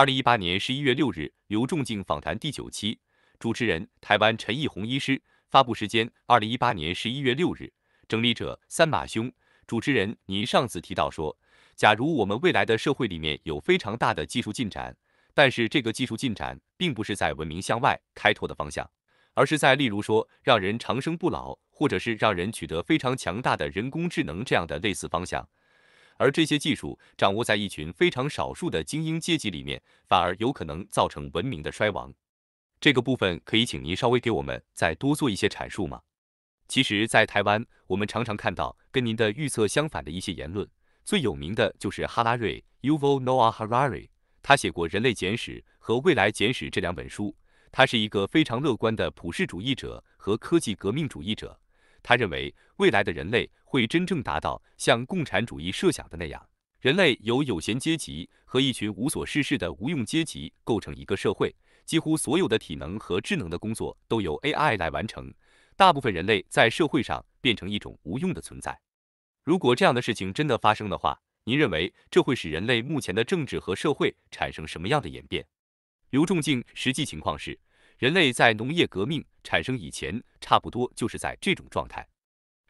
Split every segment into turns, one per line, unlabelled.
二零一八年十一月六日，刘仲敬访谈第九期，主持人台湾陈义宏医师，发布时间二零一八年十一月六日，整理者三马兄。主持人，您上次提到说，假如我们未来的社会里面有非常大的技术进展，但是这个技术进展并不是在文明向外开拓的方向，而是在例如说让人长生不老，或者是让人取得非常强大的人工智能这样的类似方向。而这些技术掌握在一群非常少数的精英阶级里面，反而有可能造成文明的衰亡。这个部分可以请您稍微给我们再多做一些阐述吗？其实，在台湾，我们常常看到跟您的预测相反的一些言论，最有名的就是哈拉瑞 （Yuval Noah Harari）。他写过《人类简史》和《未来简史》这两本书，他是一个非常乐观的普世主义者和科技革命主义者。他认为，未来的人类会真正达到像共产主义设想的那样，人类由有闲阶级和一群无所事事的无用阶级构成一个社会，几乎所有的体能和智能的工作都由 AI 来完成，大部分人类在社会上变成一种无用的存在。如果这样的事情真的发生的话，您认为这会使人类目前的政治和社会产生什么样的演变？刘仲敬，实际情况是。人类在农业革命产生以前，差不多就是在这种状态。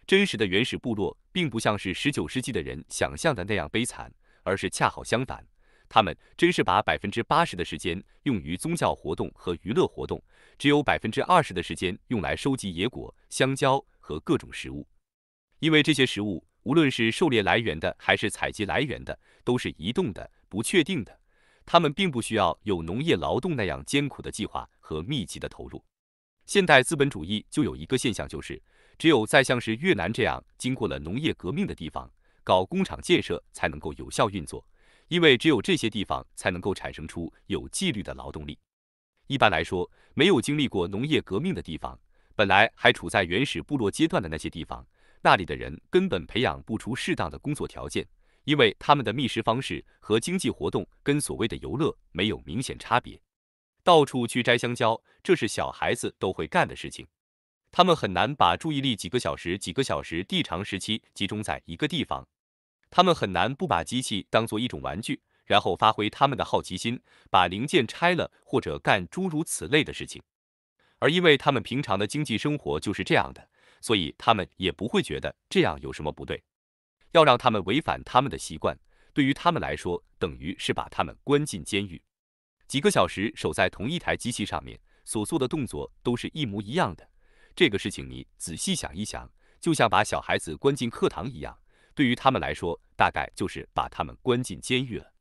真实的原始部落并不像是十九世纪的人想象的那样悲惨，而是恰好相反。他们真是把百分之八十的时间用于宗教活动和娱乐活动，只有百分之二十的时间用来收集野果、香蕉和各种食物。因为这些食物，无论是狩猎来源的还是采集来源的，都是移动的、不确定的。他们并不需要有农业劳动那样艰苦的计划和密集的投入。现代资本主义就有一个现象，就是只有在像是越南这样经过了农业革命的地方搞工厂建设才能够有效运作，因为只有这些地方才能够产生出有纪律的劳动力。一般来说，没有经历过农业革命的地方，本来还处在原始部落阶段的那些地方，那里的人根本培养不出适当的工作条件。因为他们的觅食方式和经济活动跟所谓的游乐没有明显差别，到处去摘香蕉，这是小孩子都会干的事情。他们很难把注意力几个小时、几个小时、地长时期集中在一个地方。他们很难不把机器当做一种玩具，然后发挥他们的好奇心，把零件拆了或者干诸如此类的事情。而因为他们平常的经济生活就是这样的，所以他们也不会觉得这样有什么不对。要让他们违反他们的习惯，对于他们来说，等于是把他们关进监狱。几个小时守在同一台机器上面，所做的动作都是一模一样的。这个事情你仔细想一想，就像把小孩子关进课堂一样，对于他们来说，大概就是把他们关进监狱了。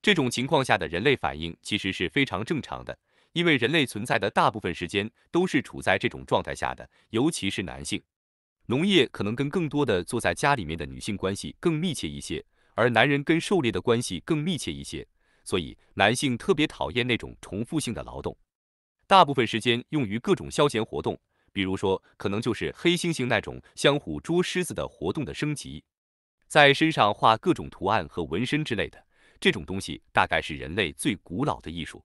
这种情况下的人类反应其实是非常正常的，因为人类存在的大部分时间都是处在这种状态下的，尤其是男性。农业可能跟更多的坐在家里面的女性关系更密切一些，而男人跟狩猎的关系更密切一些。所以男性特别讨厌那种重复性的劳动，大部分时间用于各种消闲活动，比如说可能就是黑猩猩那种相互捉狮子的活动的升级，在身上画各种图案和纹身之类的，这种东西大概是人类最古老的艺术，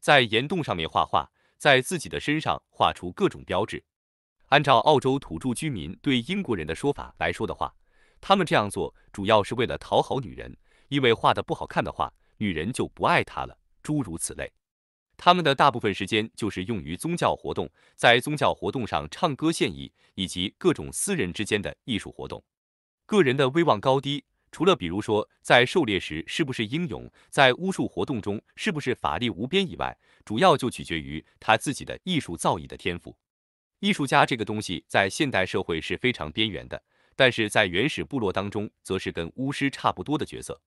在岩洞上面画画，在自己的身上画出各种标志。按照澳洲土著居民对英国人的说法来说的话，他们这样做主要是为了讨好女人，因为画的不好看的话，女人就不爱他了，诸如此类。他们的大部分时间就是用于宗教活动，在宗教活动上唱歌献艺，以及各种私人之间的艺术活动。个人的威望高低，除了比如说在狩猎时是不是英勇，在巫术活动中是不是法力无边以外，主要就取决于他自己的艺术造诣的天赋。艺术家这个东西在现代社会是非常边缘的，但是在原始部落当中，则是跟巫师差不多的角色。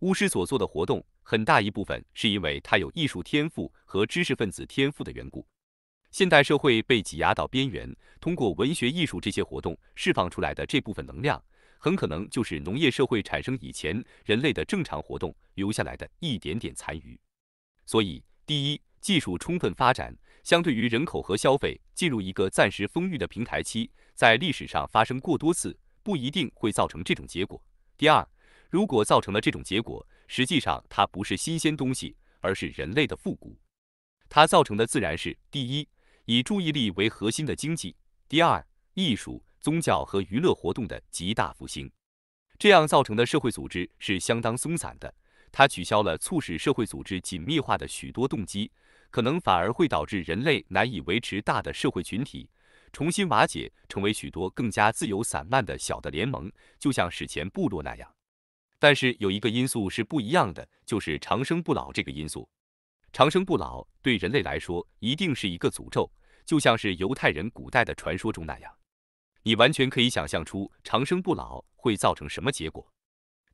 巫师所做的活动很大一部分是因为他有艺术天赋和知识分子天赋的缘故。现代社会被挤压到边缘，通过文学艺术这些活动释放出来的这部分能量，很可能就是农业社会产生以前人类的正常活动留下来的一点点残余。所以，第一。技术充分发展，相对于人口和消费进入一个暂时丰裕的平台期，在历史上发生过多次，不一定会造成这种结果。第二，如果造成了这种结果，实际上它不是新鲜东西，而是人类的复古。它造成的自然是：第一，以注意力为核心的经济；第二，艺术、宗教和娱乐活动的极大复兴。这样造成的社会组织是相当松散的，它取消了促使社会组织紧密化的许多动机。可能反而会导致人类难以维持大的社会群体，重新瓦解成为许多更加自由散漫的小的联盟，就像史前部落那样。但是有一个因素是不一样的，就是长生不老这个因素。长生不老对人类来说一定是一个诅咒，就像是犹太人古代的传说中那样。你完全可以想象出长生不老会造成什么结果。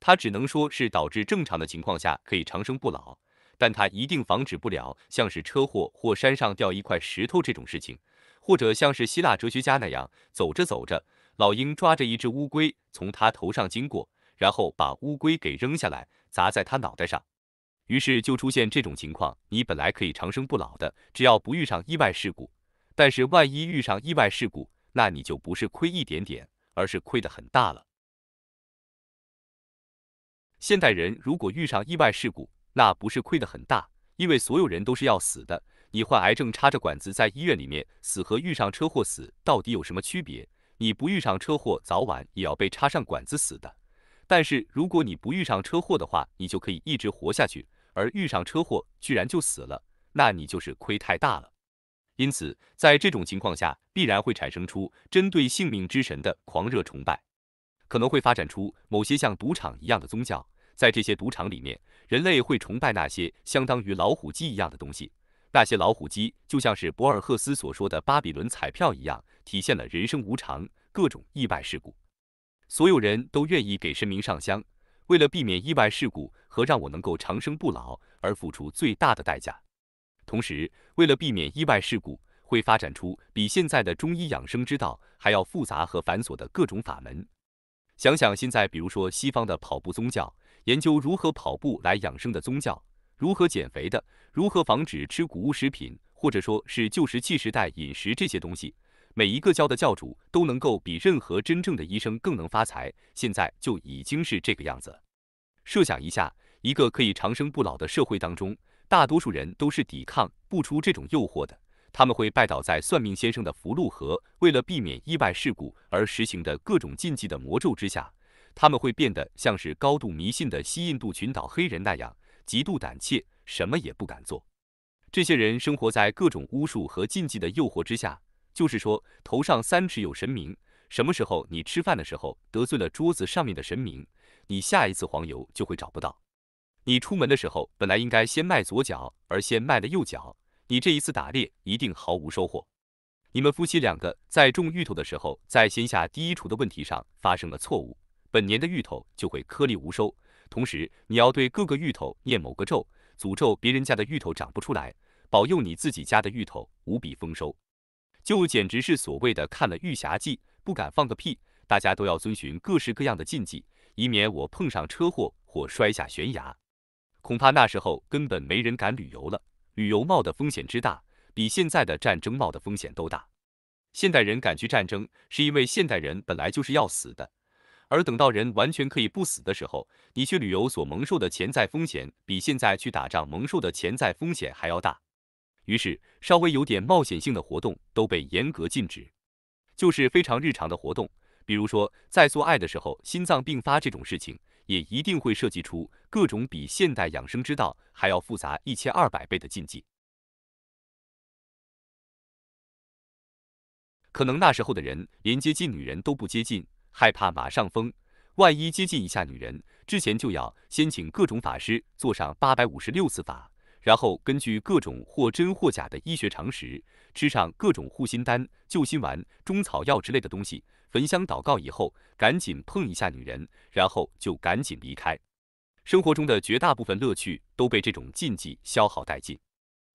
它只能说是导致正常的情况下可以长生不老。但他一定防止不了像是车祸或山上掉一块石头这种事情，或者像是希腊哲学家那样，走着走着，老鹰抓着一只乌龟从他头上经过，然后把乌龟给扔下来砸在他脑袋上，于是就出现这种情况。你本来可以长生不老的，只要不遇上意外事故，但是万一遇上意外事故，那你就不是亏一点点，而是亏得很大了。现代人如果遇上意外事故，那不是亏得很大，因为所有人都是要死的。你患癌症插着管子在医院里面死，和遇上车祸死到底有什么区别？你不遇上车祸，早晚也要被插上管子死的。但是如果你不遇上车祸的话，你就可以一直活下去；而遇上车祸居然就死了，那你就是亏太大了。因此，在这种情况下，必然会产生出针对性命之神的狂热崇拜，可能会发展出某些像赌场一样的宗教，在这些赌场里面。人类会崇拜那些相当于老虎机一样的东西，那些老虎机就像是博尔赫斯所说的巴比伦彩票一样，体现了人生无常、各种意外事故。所有人都愿意给神明上香，为了避免意外事故和让我能够长生不老而付出最大的代价。同时，为了避免意外事故，会发展出比现在的中医养生之道还要复杂和繁琐的各种法门。想想现在，比如说西方的跑步宗教，研究如何跑步来养生的宗教，如何减肥的，如何防止吃谷物食品，或者说是旧石器时代饮食这些东西，每一个教的教主都能够比任何真正的医生更能发财。现在就已经是这个样子了。设想一下，一个可以长生不老的社会当中，大多数人都是抵抗不出这种诱惑的。他们会拜倒在算命先生的福禄和为了避免意外事故而实行的各种禁忌的魔咒之下，他们会变得像是高度迷信的西印度群岛黑人那样极度胆怯，什么也不敢做。这些人生活在各种巫术和禁忌的诱惑之下，就是说头上三尺有神明。什么时候你吃饭的时候得罪了桌子上面的神明，你下一次黄油就会找不到。你出门的时候本来应该先迈左脚，而先迈了右脚。你这一次打猎一定毫无收获。你们夫妻两个在种芋头的时候，在先下第一锄的问题上发生了错误，本年的芋头就会颗粒无收。同时，你要对各个芋头念某个咒，诅咒别人家的芋头长不出来，保佑你自己家的芋头无比丰收。就简直是所谓的看了《玉匣记》不敢放个屁。大家都要遵循各式各样的禁忌，以免我碰上车祸或摔下悬崖。恐怕那时候根本没人敢旅游了。旅游冒的风险之大，比现在的战争冒的风险都大。现代人敢去战争，是因为现代人本来就是要死的，而等到人完全可以不死的时候，你去旅游所蒙受的潜在风险，比现在去打仗蒙受的潜在风险还要大。于是，稍微有点冒险性的活动都被严格禁止，就是非常日常的活动，比如说在做爱的时候心脏病发这种事情。也一定会设计出各种比现代养生之道还要复杂一千二百倍的禁忌。可能那时候的人连接近女人都不接近，害怕马上疯。万一接近一下女人，之前就要先请各种法师做上八百五十六次法，然后根据各种或真或假的医学常识，吃上各种护心丹、救心丸、中草药之类的东西。焚香祷告以后，赶紧碰一下女人，然后就赶紧离开。生活中的绝大部分乐趣都被这种禁忌消耗殆尽。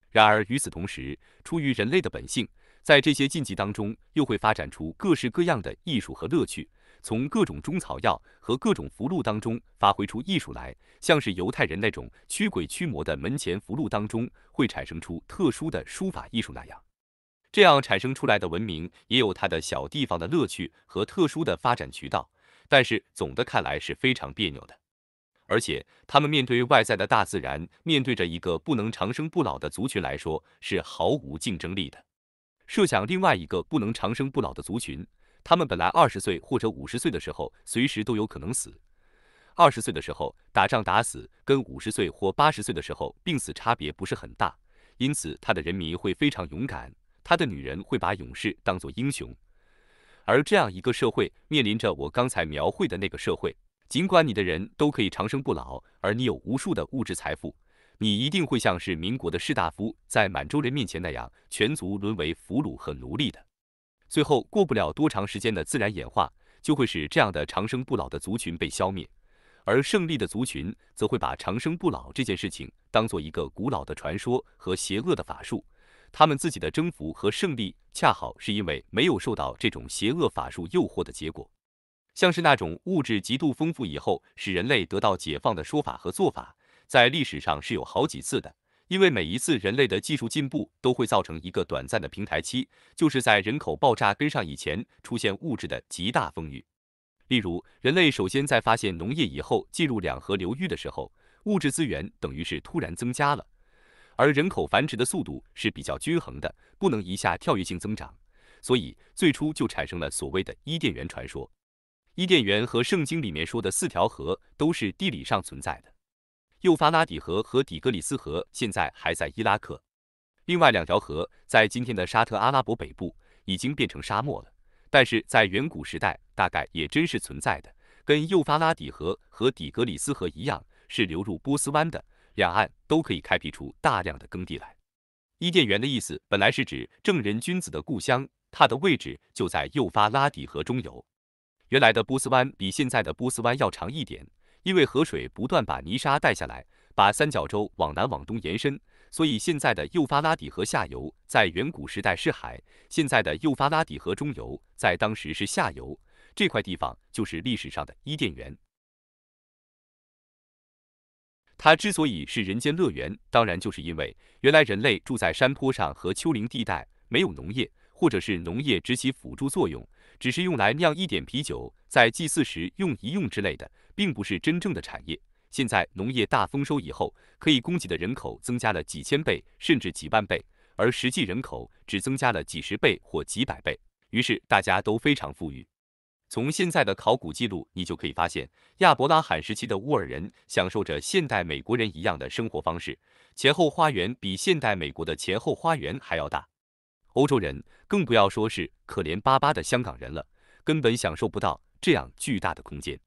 然而与此同时，出于人类的本性，在这些禁忌当中又会发展出各式各样的艺术和乐趣，从各种中草药和各种符箓当中发挥出艺术来，像是犹太人那种驱鬼驱魔的门前符箓当中会产生出特殊的书法艺术那样。这样产生出来的文明也有它的小地方的乐趣和特殊的发展渠道，但是总的看来是非常别扭的。而且他们面对外在的大自然，面对着一个不能长生不老的族群来说是毫无竞争力的。设想另外一个不能长生不老的族群，他们本来二十岁或者五十岁的时候随时都有可能死，二十岁的时候打仗打死跟五十岁或八十岁的时候病死差别不是很大，因此他的人民会非常勇敢。他的女人会把勇士当作英雄，而这样一个社会面临着我刚才描绘的那个社会。尽管你的人都可以长生不老，而你有无数的物质财富，你一定会像是民国的士大夫在满洲人面前那样，全族沦为俘虏和奴隶的。最后，过不了多长时间的自然演化，就会使这样的长生不老的族群被消灭，而胜利的族群则会把长生不老这件事情当做一个古老的传说和邪恶的法术。他们自己的征服和胜利，恰好是因为没有受到这种邪恶法术诱惑的结果。像是那种物质极度丰富以后使人类得到解放的说法和做法，在历史上是有好几次的。因为每一次人类的技术进步都会造成一个短暂的平台期，就是在人口爆炸跟上以前出现物质的极大丰裕。例如，人类首先在发现农业以后进入两河流域的时候，物质资源等于是突然增加了。而人口繁殖的速度是比较均衡的，不能一下跳跃性增长，所以最初就产生了所谓的伊甸园传说。伊甸园和圣经里面说的四条河都是地理上存在的，幼发拉底河和底格里斯河现在还在伊拉克，另外两条河在今天的沙特阿拉伯北部已经变成沙漠了，但是在远古时代大概也真是存在的，跟幼发拉底河和底格里斯河一样，是流入波斯湾的。两岸都可以开辟出大量的耕地来。伊甸园的意思本来是指正人君子的故乡，它的位置就在幼发拉底河中游。原来的波斯湾比现在的波斯湾要长一点，因为河水不断把泥沙带下来，把三角洲往南往东延伸，所以现在的幼发拉底河下游在远古时代是海，现在的幼发拉底河中游在当时是下游，这块地方就是历史上的伊甸园。它之所以是人间乐园，当然就是因为原来人类住在山坡上和丘陵地带，没有农业，或者是农业只起辅助作用，只是用来酿一点啤酒，在祭祀时用一用之类的，并不是真正的产业。现在农业大丰收以后，可以供给的人口增加了几千倍，甚至几万倍，而实际人口只增加了几十倍或几百倍，于是大家都非常富裕。从现在的考古记录，你就可以发现，亚伯拉罕时期的乌尔人享受着现代美国人一样的生活方式，前后花园比现代美国的前后花园还要大。欧洲人更不要说是可怜巴巴的香港人了，根本享受不到这样巨大的空间。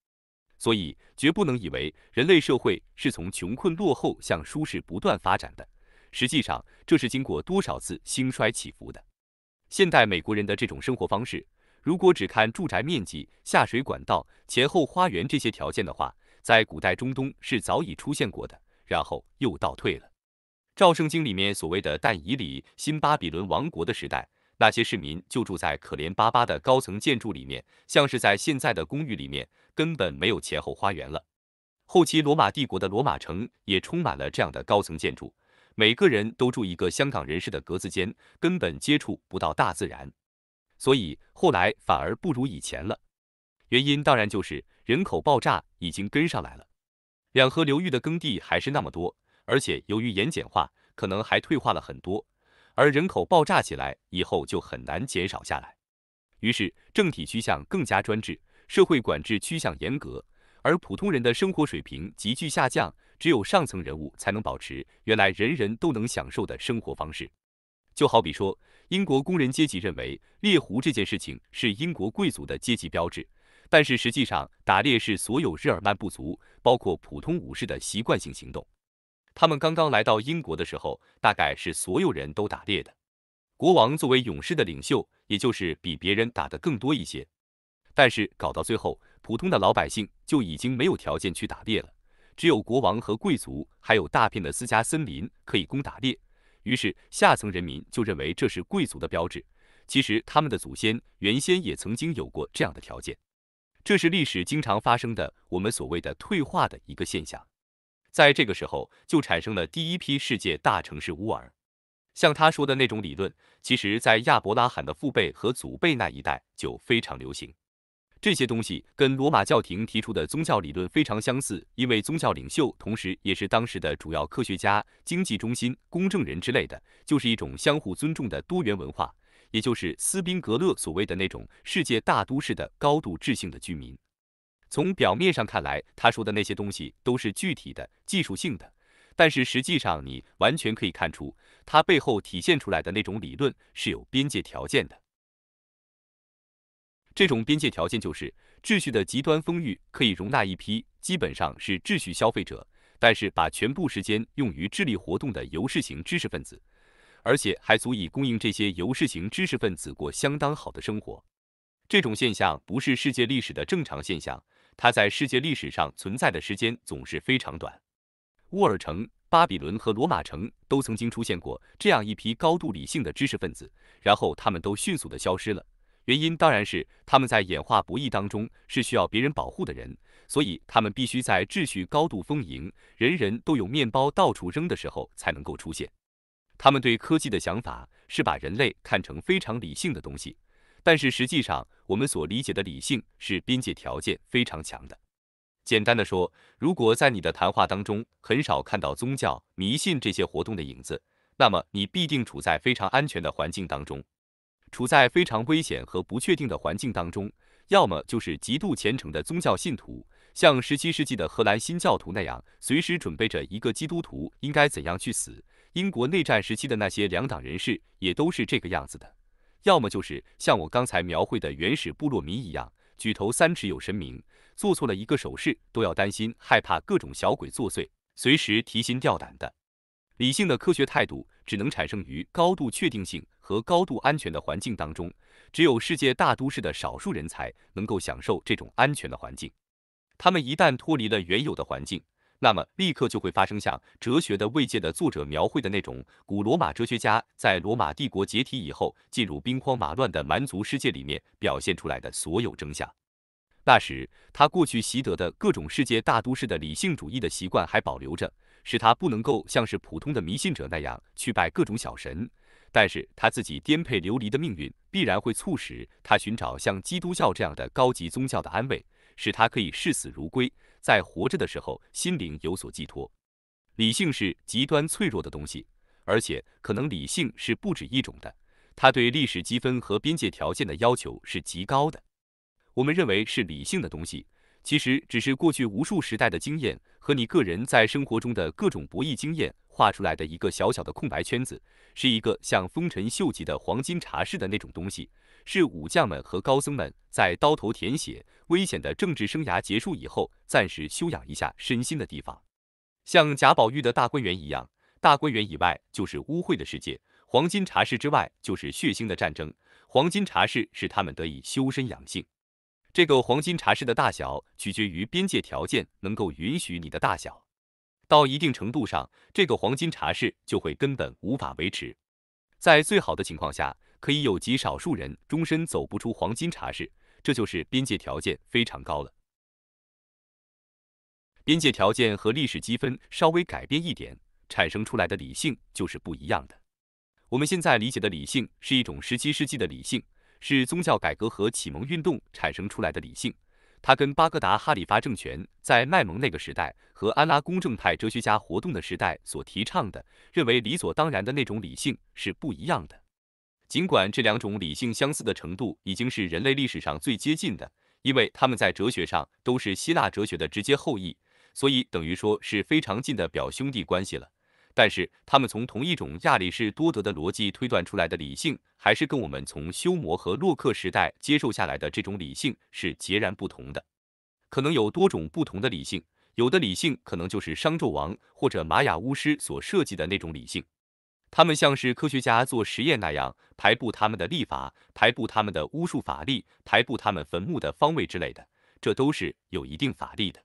所以，绝不能以为人类社会是从穷困落后向舒适不断发展的，实际上这是经过多少次兴衰起伏的。现代美国人的这种生活方式。如果只看住宅面积、下水管道、前后花园这些条件的话，在古代中东是早已出现过的，然后又倒退了。《赵圣经》里面所谓的但以里新巴比伦王国的时代，那些市民就住在可怜巴巴的高层建筑里面，像是在现在的公寓里面，根本没有前后花园了。后期罗马帝国的罗马城也充满了这样的高层建筑，每个人都住一个香港人士的格子间，根本接触不到大自然。所以后来反而不如以前了，原因当然就是人口爆炸已经跟上来了，两河流域的耕地还是那么多，而且由于盐碱化，可能还退化了很多，而人口爆炸起来以后就很难减少下来，于是政体趋向更加专制，社会管制趋向严格，而普通人的生活水平急剧下降，只有上层人物才能保持原来人人都能享受的生活方式。就好比说，英国工人阶级认为猎狐这件事情是英国贵族的阶级标志，但是实际上，打猎是所有日耳曼部族，包括普通武士的习惯性行动。他们刚刚来到英国的时候，大概是所有人都打猎的。国王作为勇士的领袖，也就是比别人打得更多一些。但是搞到最后，普通的老百姓就已经没有条件去打猎了，只有国王和贵族，还有大片的私家森林可以供打猎。于是下层人民就认为这是贵族的标志，其实他们的祖先原先也曾经有过这样的条件，这是历史经常发生的我们所谓的退化的一个现象，在这个时候就产生了第一批世界大城市乌尔，像他说的那种理论，其实在亚伯拉罕的父辈和祖辈那一代就非常流行。这些东西跟罗马教廷提出的宗教理论非常相似，因为宗教领袖同时也是当时的主要科学家、经济中心、公证人之类的，就是一种相互尊重的多元文化，也就是斯宾格勒所谓的那种世界大都市的高度智性的居民。从表面上看来，他说的那些东西都是具体的技术性的，但是实际上你完全可以看出他背后体现出来的那种理论是有边界条件的。这种边界条件就是秩序的极端丰裕可以容纳一批基本上是秩序消费者，但是把全部时间用于智力活动的游世型知识分子，而且还足以供应这些游世型知识分子过相当好的生活。这种现象不是世界历史的正常现象，它在世界历史上存在的时间总是非常短。乌尔城、巴比伦和罗马城都曾经出现过这样一批高度理性的知识分子，然后他们都迅速的消失了。原因当然是他们在演化博弈当中是需要别人保护的人，所以他们必须在秩序高度丰盈、人人都有面包到处扔的时候才能够出现。他们对科技的想法是把人类看成非常理性的东西，但是实际上我们所理解的理性是边界条件非常强的。简单的说，如果在你的谈话当中很少看到宗教、迷信这些活动的影子，那么你必定处在非常安全的环境当中。处在非常危险和不确定的环境当中，要么就是极度虔诚的宗教信徒，像十七世纪的荷兰新教徒那样，随时准备着一个基督徒应该怎样去死。英国内战时期的那些两党人士也都是这个样子的。要么就是像我刚才描绘的原始部落民一样，举头三尺有神明，做错了一个手势都要担心害怕各种小鬼作祟，随时提心吊胆的。理性的科学态度。只能产生于高度确定性和高度安全的环境当中。只有世界大都市的少数人才能够享受这种安全的环境。他们一旦脱离了原有的环境，那么立刻就会发生像哲学的慰藉》的作者描绘的那种古罗马哲学家在罗马帝国解体以后进入兵荒马乱的蛮族世界里面表现出来的所有真相。那时，他过去习得的各种世界大都市的理性主义的习惯还保留着。使他不能够像是普通的迷信者那样去拜各种小神，但是他自己颠沛流离的命运必然会促使他寻找像基督教这样的高级宗教的安慰，使他可以视死如归，在活着的时候心灵有所寄托。理性是极端脆弱的东西，而且可能理性是不止一种的。他对历史积分和边界条件的要求是极高的。我们认为是理性的东西。其实只是过去无数时代的经验和你个人在生活中的各种博弈经验画出来的一个小小的空白圈子，是一个像丰臣秀吉的黄金茶室的那种东西，是武将们和高僧们在刀头舔血危险的政治生涯结束以后暂时休养一下身心的地方，像贾宝玉的大观园一样，大观园以外就是污秽的世界，黄金茶室之外就是血腥的战争，黄金茶室是他们得以修身养性。这个黄金茶室的大小取决于边界条件能够允许你的大小，到一定程度上，这个黄金茶室就会根本无法维持。在最好的情况下，可以有极少数人终身走不出黄金茶室，这就是边界条件非常高了。边界条件和历史积分稍微改变一点，产生出来的理性就是不一样的。我们现在理解的理性是一种十七世纪的理性。是宗教改革和启蒙运动产生出来的理性，它跟巴格达哈里发政权在麦蒙那个时代和安拉公正派哲学家活动的时代所提倡的、认为理所当然的那种理性是不一样的。尽管这两种理性相似的程度已经是人类历史上最接近的，因为他们在哲学上都是希腊哲学的直接后裔，所以等于说是非常近的表兄弟关系了。但是他们从同一种亚里士多德的逻辑推断出来的理性，还是跟我们从休谟和洛克时代接受下来的这种理性是截然不同的。可能有多种不同的理性，有的理性可能就是商纣王或者玛雅巫师所设计的那种理性。他们像是科学家做实验那样排布他们的历法，排布他们的巫术法力，排布他们坟墓的方位之类的，这都是有一定法力的。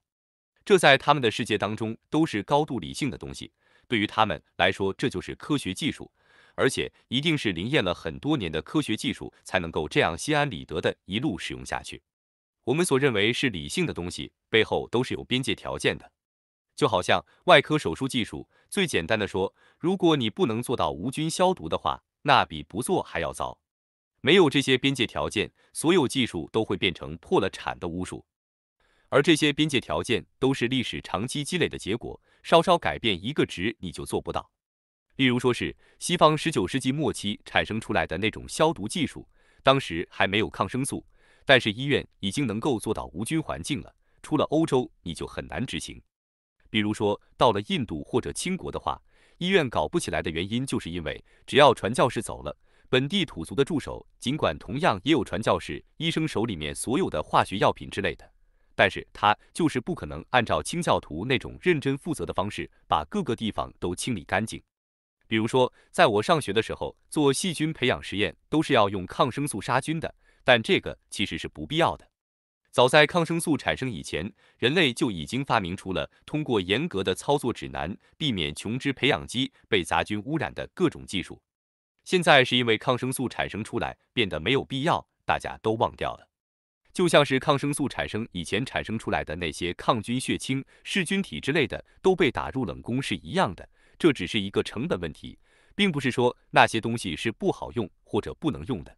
这在他们的世界当中都是高度理性的东西。对于他们来说，这就是科学技术，而且一定是灵验了很多年的科学技术，才能够这样心安理得的一路使用下去。我们所认为是理性的东西，背后都是有边界条件的。就好像外科手术技术，最简单的说，如果你不能做到无菌消毒的话，那比不做还要糟。没有这些边界条件，所有技术都会变成破了产的巫术。而这些边界条件都是历史长期积累的结果，稍稍改变一个值你就做不到。例如说是西方十九世纪末期产生出来的那种消毒技术，当时还没有抗生素，但是医院已经能够做到无菌环境了。出了欧洲，你就很难执行。比如说到了印度或者清国的话，医院搞不起来的原因就是因为只要传教士走了，本地土族的助手尽管同样也有传教士医生手里面所有的化学药品之类的。但是他就是不可能按照清教徒那种认真负责的方式把各个地方都清理干净。比如说，在我上学的时候做细菌培养实验都是要用抗生素杀菌的，但这个其实是不必要的。早在抗生素产生以前，人类就已经发明出了通过严格的操作指南避免琼脂培养基被杂菌污染的各种技术。现在是因为抗生素产生出来变得没有必要，大家都忘掉了。就像是抗生素产生以前产生出来的那些抗菌血清、噬菌体之类的都被打入冷宫是一样的，这只是一个成本问题，并不是说那些东西是不好用或者不能用的。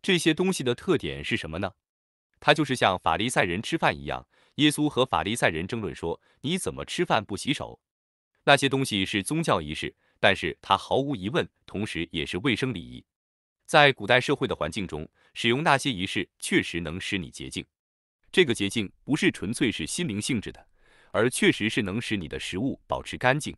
这些东西的特点是什么呢？它就是像法利赛人吃饭一样，耶稣和法利赛人争论说，你怎么吃饭不洗手？那些东西是宗教仪式，但是它毫无疑问，同时也是卫生礼仪。在古代社会的环境中，使用那些仪式确实能使你洁净。这个洁净不是纯粹是心灵性质的，而确实是能使你的食物保持干净。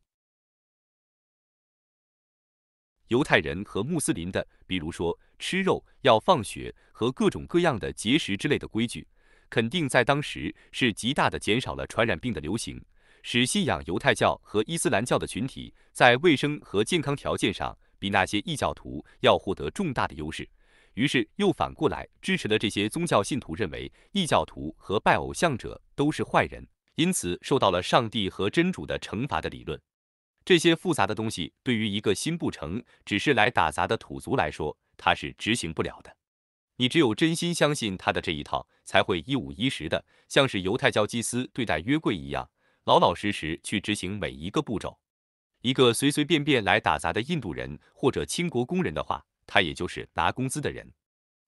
犹太人和穆斯林的，比如说吃肉要放血和各种各样的节食之类的规矩，肯定在当时是极大的减少了传染病的流行，使信仰犹太教和伊斯兰教的群体在卫生和健康条件上。比那些异教徒要获得重大的优势，于是又反过来支持了这些宗教信徒认为异教徒和拜偶像者都是坏人，因此受到了上帝和真主的惩罚的理论。这些复杂的东西对于一个心不诚、只是来打杂的土族来说，他是执行不了的。你只有真心相信他的这一套，才会一五一十的，像是犹太教祭司对待约柜一样，老老实实去执行每一个步骤。一个随随便便来打杂的印度人或者清国工人的话，他也就是拿工资的人。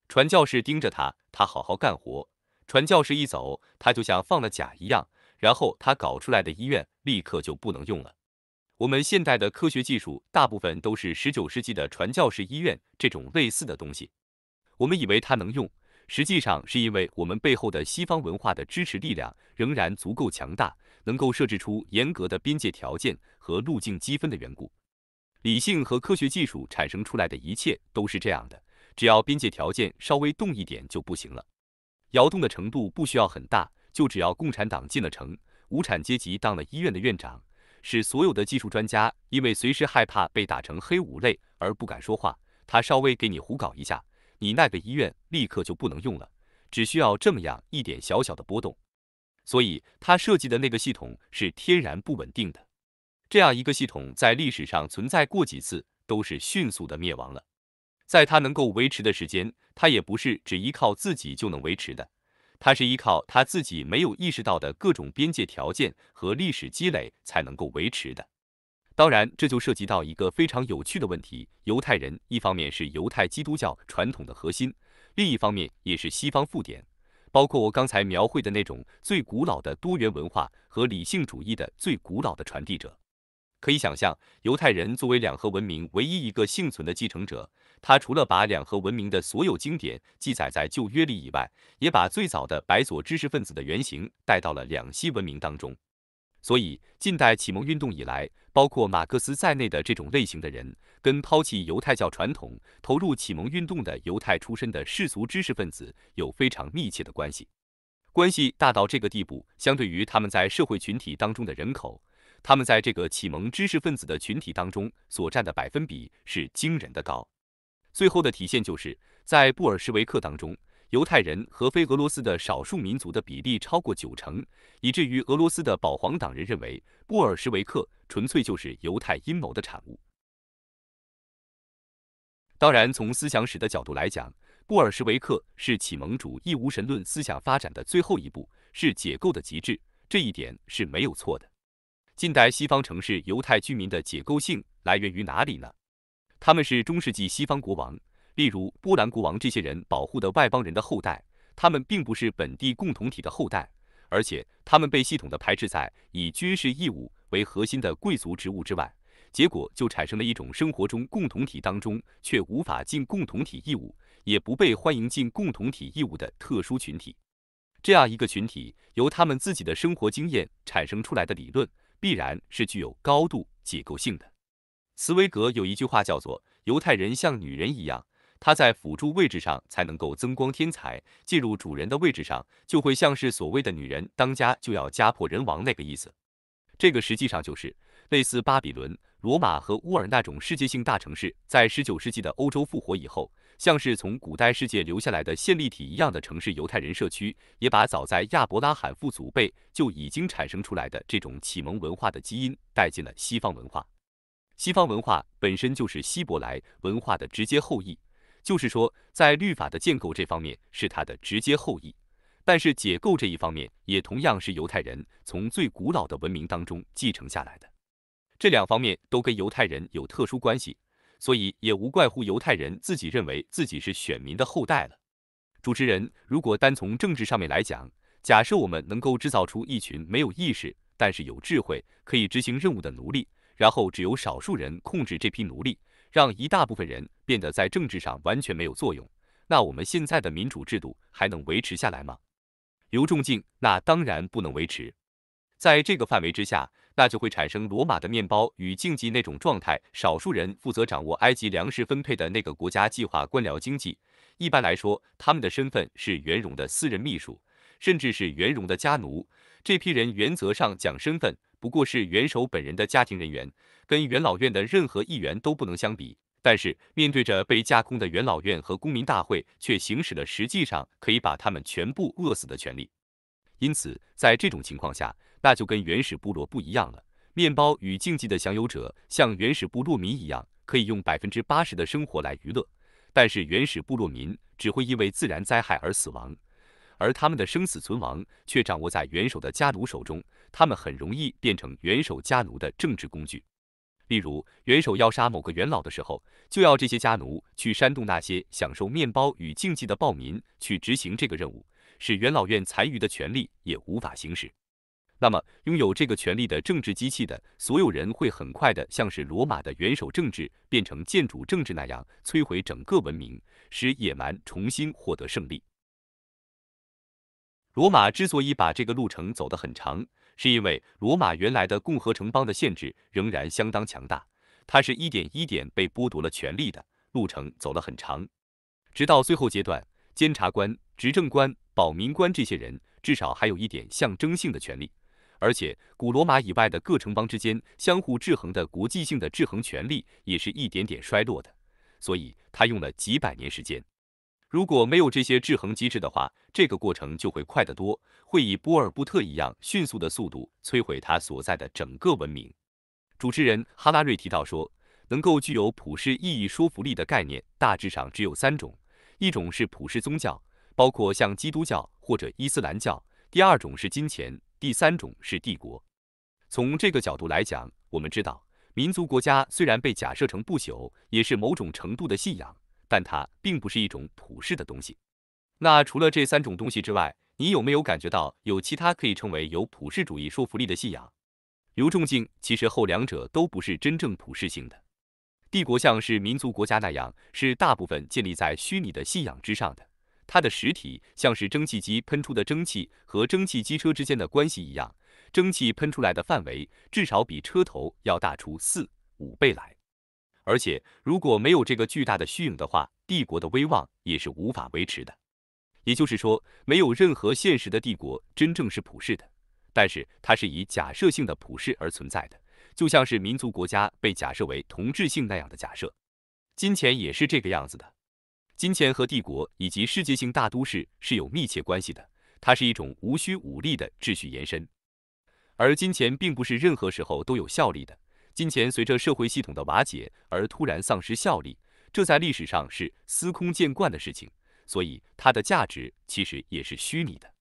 传教士盯着他，他好好干活。传教士一走，他就像放了假一样。然后他搞出来的医院立刻就不能用了。我们现代的科学技术大部分都是十九世纪的传教士医院这种类似的东西。我们以为它能用，实际上是因为我们背后的西方文化的支持力量仍然足够强大，能够设置出严格的边界条件。和路径积分的缘故，理性和科学技术产生出来的一切都是这样的，只要边界条件稍微动一点就不行了。摇动的程度不需要很大，就只要共产党进了城，无产阶级当了医院的院长，使所有的技术专家因为随时害怕被打成黑五类而不敢说话，他稍微给你胡搞一下，你那个医院立刻就不能用了。只需要这么样一点小小的波动，所以他设计的那个系统是天然不稳定的。这样一个系统在历史上存在过几次，都是迅速的灭亡了。在它能够维持的时间，它也不是只依靠自己就能维持的，它是依靠他自己没有意识到的各种边界条件和历史积累才能够维持的。当然，这就涉及到一个非常有趣的问题：犹太人一方面是犹太基督教传统的核心，另一方面也是西方附点，包括我刚才描绘的那种最古老的多元文化和理性主义的最古老的传递者。可以想象，犹太人作为两河文明唯一一个幸存的继承者，他除了把两河文明的所有经典记载在旧约里以外，也把最早的白左知识分子的原型带到了两希文明当中。所以，近代启蒙运动以来，包括马克思在内的这种类型的人，跟抛弃犹太教传统、投入启蒙运动的犹太出身的世俗知识分子有非常密切的关系。关系大到这个地步，相对于他们在社会群体当中的人口。他们在这个启蒙知识分子的群体当中所占的百分比是惊人的高，最后的体现就是在布尔什维克当中，犹太人和非俄罗斯的少数民族的比例超过九成，以至于俄罗斯的保皇党人认为布尔什维克纯粹就是犹太阴谋的产物。当然，从思想史的角度来讲，布尔什维克是启蒙主义无神论思想发展的最后一步，是解构的极致，这一点是没有错的。近代西方城市犹太居民的解构性来源于哪里呢？他们是中世纪西方国王，例如波兰国王，这些人保护的外邦人的后代。他们并不是本地共同体的后代，而且他们被系统的排斥在以军事义务为核心的贵族职务之外。结果就产生了一种生活中共同体当中却无法尽共同体义务，也不被欢迎进共同体义务的特殊群体。这样一个群体由他们自己的生活经验产生出来的理论。必然是具有高度解构性的。茨威格有一句话叫做：“犹太人像女人一样，他在辅助位置上才能够增光添彩，进入主人的位置上，就会像是所谓的女人当家就要家破人亡那个意思。”这个实际上就是类似巴比伦、罗马和乌尔那种世界性大城市，在十九世纪的欧洲复活以后。像是从古代世界留下来的线粒体一样的城市犹太人社区，也把早在亚伯拉罕父祖辈就已经产生出来的这种启蒙文化的基因带进了西方文化。西方文化本身就是希伯来文化的直接后裔，就是说，在律法的建构这方面是它的直接后裔。但是解构这一方面，也同样是犹太人从最古老的文明当中继承下来的。这两方面都跟犹太人有特殊关系。所以也无怪乎犹太人自己认为自己是选民的后代了。主持人，如果单从政治上面来讲，假设我们能够制造出一群没有意识但是有智慧、可以执行任务的奴隶，然后只有少数人控制这批奴隶，让一大部分人变得在政治上完全没有作用，那我们现在的民主制度还能维持下来吗？刘仲敬，那当然不能维持。在这个范围之下，那就会产生罗马的面包与竞技那种状态，少数人负责掌握埃及粮食分配的那个国家计划官僚经济。一般来说，他们的身份是元荣的私人秘书，甚至是元荣的家奴。这批人原则上讲身份不过是元首本人的家庭人员，跟元老院的任何议员都不能相比。但是面对着被架空的元老院和公民大会，却行使了实际上可以把他们全部饿死的权利。因此，在这种情况下，那就跟原始部落不一样了。面包与竞技的享有者，像原始部落民一样，可以用百分之八十的生活来娱乐。但是原始部落民只会因为自然灾害而死亡，而他们的生死存亡却掌握在元首的家奴手中。他们很容易变成元首家奴的政治工具。例如，元首要杀某个元老的时候，就要这些家奴去煽动那些享受面包与竞技的暴民去执行这个任务，使元老院残余的权力也无法行使。那么，拥有这个权力的政治机器的所有人，会很快的像是罗马的元首政治变成建主政治那样，摧毁整个文明，使野蛮重新获得胜利。罗马之所以把这个路程走得很长，是因为罗马原来的共和城邦的限制仍然相当强大，它是一点一点被剥夺了权力的，路程走了很长，直到最后阶段，监察官、执政官、保民官这些人至少还有一点象征性的权利。而且，古罗马以外的各城邦之间相互制衡的国际性的制衡权力也是一点点衰落的，所以他用了几百年时间。如果没有这些制衡机制的话，这个过程就会快得多，会以波尔布特一样迅速的速度摧毁他所在的整个文明。主持人哈拉瑞提到说，能够具有普世意义、说服力的概念，大致上只有三种：一种是普世宗教，包括像基督教或者伊斯兰教；第二种是金钱。第三种是帝国。从这个角度来讲，我们知道，民族国家虽然被假设成不朽，也是某种程度的信仰，但它并不是一种普世的东西。那除了这三种东西之外，你有没有感觉到有其他可以称为有普世主义说服力的信仰？刘仲敬其实后两者都不是真正普世性的。帝国像是民族国家那样，是大部分建立在虚拟的信仰之上的。它的实体像是蒸汽机喷出的蒸汽和蒸汽机车之间的关系一样，蒸汽喷出来的范围至少比车头要大出四五倍来。而且如果没有这个巨大的虚影的话，帝国的威望也是无法维持的。也就是说，没有任何现实的帝国真正是普世的，但是它是以假设性的普世而存在的，就像是民族国家被假设为同质性那样的假设，金钱也是这个样子的。金钱和帝国以及世界性大都市是有密切关系的，它是一种无需武力的秩序延伸。而金钱并不是任何时候都有效力的，金钱随着社会系统的瓦解而突然丧失效力，这在历史上是司空见惯的事情。所以它的价值其实也是虚拟的，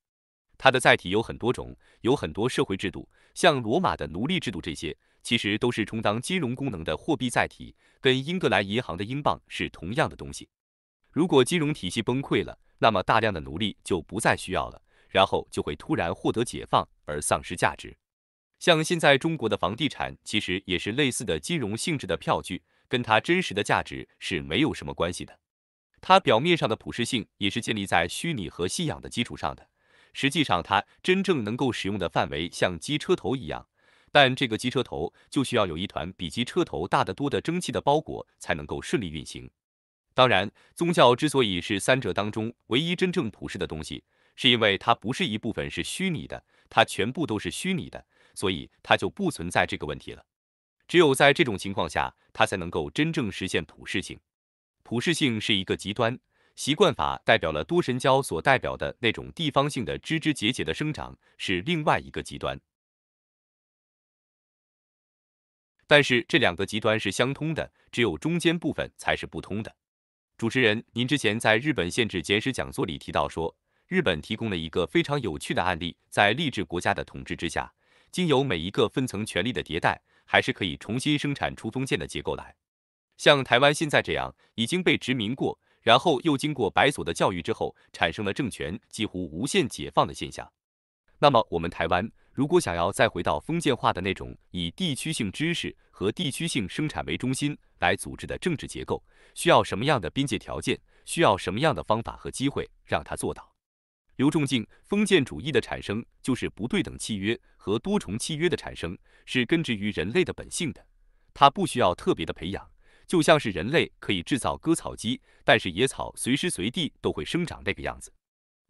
它的载体有很多种，有很多社会制度，像罗马的奴隶制度这些，其实都是充当金融功能的货币载体，跟英格兰银行的英镑是同样的东西。如果金融体系崩溃了，那么大量的奴隶就不再需要了，然后就会突然获得解放而丧失价值。像现在中国的房地产，其实也是类似的金融性质的票据，跟它真实的价值是没有什么关系的。它表面上的普适性也是建立在虚拟和信仰的基础上的，实际上它真正能够使用的范围像机车头一样，但这个机车头就需要有一团比机车头大得多的蒸汽的包裹才能够顺利运行。当然，宗教之所以是三者当中唯一真正普世的东西，是因为它不是一部分是虚拟的，它全部都是虚拟的，所以它就不存在这个问题了。只有在这种情况下，它才能够真正实现普世性。普世性是一个极端，习惯法代表了多神教所代表的那种地方性的枝枝节节的生长，是另外一个极端。但是这两个极端是相通的，只有中间部分才是不通的。主持人，您之前在日本限制简史讲座里提到说，日本提供了一个非常有趣的案例，在励志国家的统治之下，经由每一个分层权力的迭代，还是可以重新生产出封建的结构来。像台湾现在这样，已经被殖民过，然后又经过白左的教育之后，产生了政权几乎无限解放的现象。那么我们台湾。如果想要再回到封建化的那种以地区性知识和地区性生产为中心来组织的政治结构，需要什么样的边界条件？需要什么样的方法和机会让他做到？刘仲敬：封建主义的产生就是不对等契约和多重契约的产生，是根植于人类的本性的，它不需要特别的培养，就像是人类可以制造割草机，但是野草随时随地都会生长那个样子。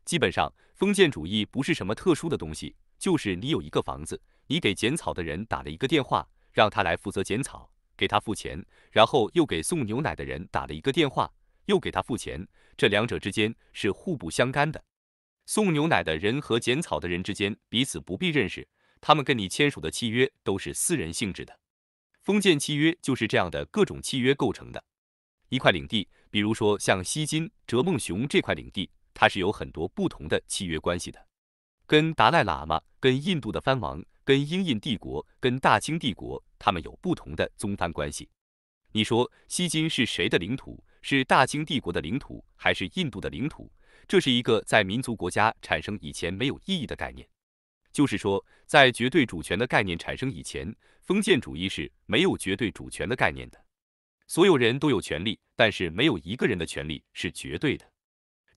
基本上，封建主义不是什么特殊的东西。就是你有一个房子，你给剪草的人打了一个电话，让他来负责剪草，给他付钱，然后又给送牛奶的人打了一个电话，又给他付钱。这两者之间是互不相干的。送牛奶的人和剪草的人之间彼此不必认识，他们跟你签署的契约都是私人性质的。封建契约就是这样的各种契约构成的。一块领地，比如说像西金哲孟雄这块领地，它是有很多不同的契约关系的。跟达赖喇嘛、跟印度的藩王、跟英印帝国、跟大清帝国，他们有不同的宗藩关系。你说西金是谁的领土？是大清帝国的领土，还是印度的领土？这是一个在民族国家产生以前没有意义的概念。就是说，在绝对主权的概念产生以前，封建主义是没有绝对主权的概念的。所有人都有权利，但是没有一个人的权利是绝对的。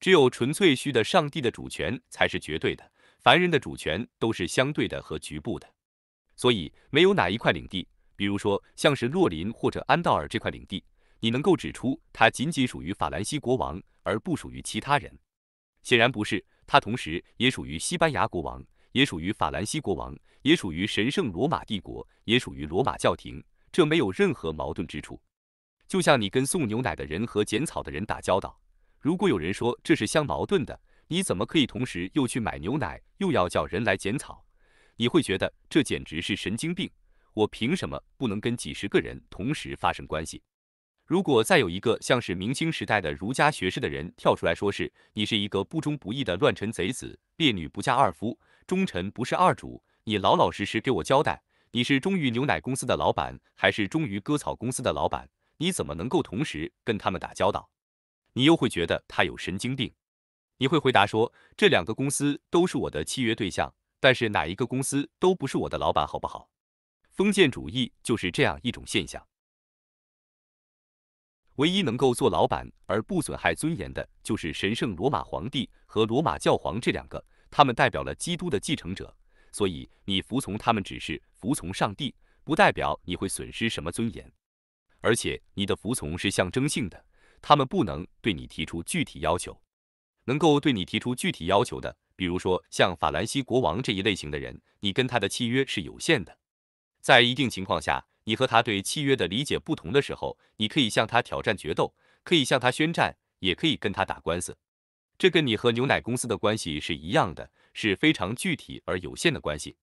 只有纯粹虚的上帝的主权才是绝对的。凡人的主权都是相对的和局部的，所以没有哪一块领地，比如说像是洛林或者安道尔这块领地，你能够指出它仅仅属于法兰西国王而不属于其他人？显然不是，它同时也属于西班牙国王，也属于法兰西国王，也属于神圣罗马帝国，也属于罗马教廷，这没有任何矛盾之处。就像你跟送牛奶的人和剪草的人打交道，如果有人说这是相矛盾的，你怎么可以同时又去买牛奶，又要叫人来剪草？你会觉得这简直是神经病！我凭什么不能跟几十个人同时发生关系？如果再有一个像是明清时代的儒家学士的人跳出来说是，你是一个不忠不义的乱臣贼子，烈女不嫁二夫，忠臣不是二主，你老老实实给我交代，你是忠于牛奶公司的老板，还是忠于割草公司的老板？你怎么能够同时跟他们打交道？你又会觉得他有神经病。你会回答说，这两个公司都是我的契约对象，但是哪一个公司都不是我的老板，好不好？封建主义就是这样一种现象。唯一能够做老板而不损害尊严的，就是神圣罗马皇帝和罗马教皇这两个，他们代表了基督的继承者。所以你服从他们，只是服从上帝，不代表你会损失什么尊严。而且你的服从是象征性的，他们不能对你提出具体要求。能够对你提出具体要求的，比如说像法兰西国王这一类型的人，你跟他的契约是有限的，在一定情况下，你和他对契约的理解不同的时候，你可以向他挑战决斗，可以向他宣战，也可以跟他打官司。这跟你和牛奶公司的关系是一样的，是非常具体而有限的关系。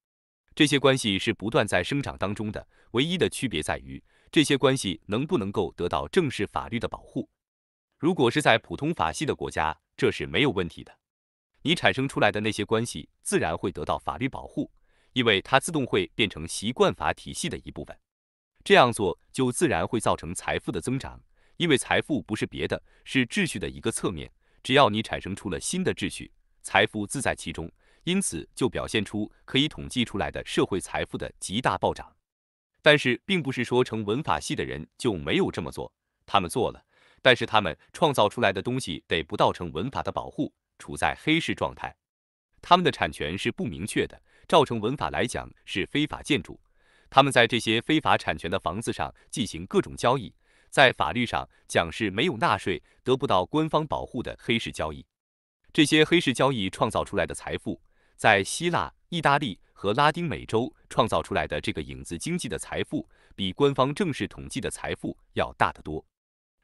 这些关系是不断在生长当中的，唯一的区别在于这些关系能不能够得到正式法律的保护。如果是在普通法系的国家。这是没有问题的，你产生出来的那些关系自然会得到法律保护，因为它自动会变成习惯法体系的一部分。这样做就自然会造成财富的增长，因为财富不是别的，是秩序的一个侧面。只要你产生出了新的秩序，财富自在其中，因此就表现出可以统计出来的社会财富的极大暴涨。但是，并不是说成文法系的人就没有这么做，他们做了。但是他们创造出来的东西得不到成文法的保护，处在黑市状态，他们的产权是不明确的，照成文法来讲是非法建筑。他们在这些非法产权的房子上进行各种交易，在法律上讲是没有纳税、得不到官方保护的黑市交易。这些黑市交易创造出来的财富，在希腊、意大利和拉丁美洲创造出来的这个影子经济的财富，比官方正式统计的财富要大得多。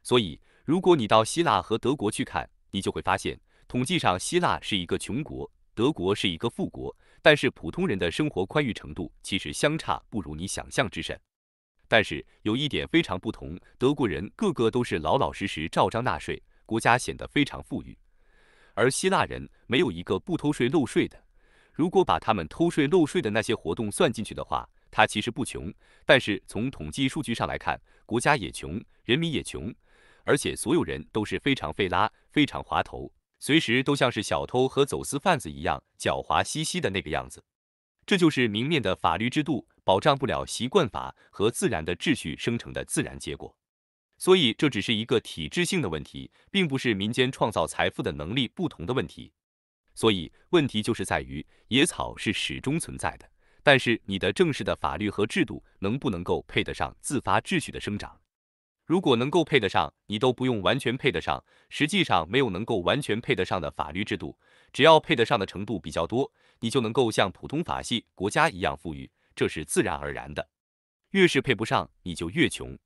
所以，如果你到希腊和德国去看，你就会发现，统计上希腊是一个穷国，德国是一个富国。但是普通人的生活宽裕程度其实相差不如你想象之甚。但是有一点非常不同，德国人个个都是老老实实照章纳税，国家显得非常富裕，而希腊人没有一个不偷税漏税的。如果把他们偷税漏税的那些活动算进去的话，他其实不穷。但是从统计数据上来看，国家也穷，人民也穷。而且所有人都是非常费拉、非常滑头，随时都像是小偷和走私贩子一样狡猾兮兮的那个样子。这就是明面的法律制度保障不了习惯法和自然的秩序生成的自然结果。所以这只是一个体制性的问题，并不是民间创造财富的能力不同的问题。所以问题就是在于野草是始终存在的，但是你的正式的法律和制度能不能够配得上自发秩序的生长？如果能够配得上，你都不用完全配得上，实际上没有能够完全配得上的法律制度，只要配得上的程度比较多，你就能够像普通法系国家一样富裕，这是自然而然的。越是配不上，你就越穷。